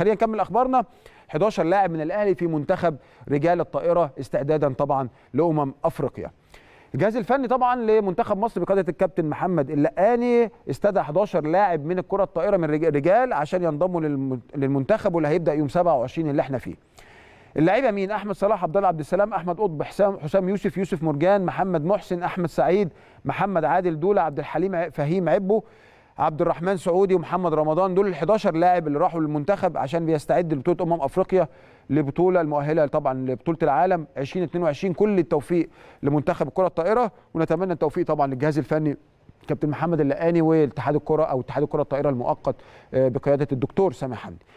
خلينا نكمل اخبارنا 11 لاعب من الاهلي في منتخب رجال الطائره استعدادا طبعا لامم افريقيا الجهاز الفني طبعا لمنتخب مصر بقياده الكابتن محمد اللقاني استدعى 11 لاعب من الكره الطائره من الرجال عشان ينضموا للمنتخب واللي هيبدا يوم 27 اللي احنا فيه اللعيبه مين احمد صلاح عبد الله عبد السلام احمد قطب حسام حسام يوسف يوسف مرجان محمد محسن احمد سعيد محمد عادل دوله عبد الحليم فهيم عبو عبد الرحمن سعودي ومحمد رمضان دول ال 11 لاعب اللي راحوا للمنتخب عشان بيستعد لبطوله امم افريقيا لبطوله المؤهله طبعا لبطوله العالم 2022 كل التوفيق لمنتخب الكره الطائره ونتمنى التوفيق طبعا للجهاز الفني كابتن محمد اللقاني واتحاد الكره او اتحاد الكره الطائره المؤقت آه، بقياده الدكتور سامي حمدي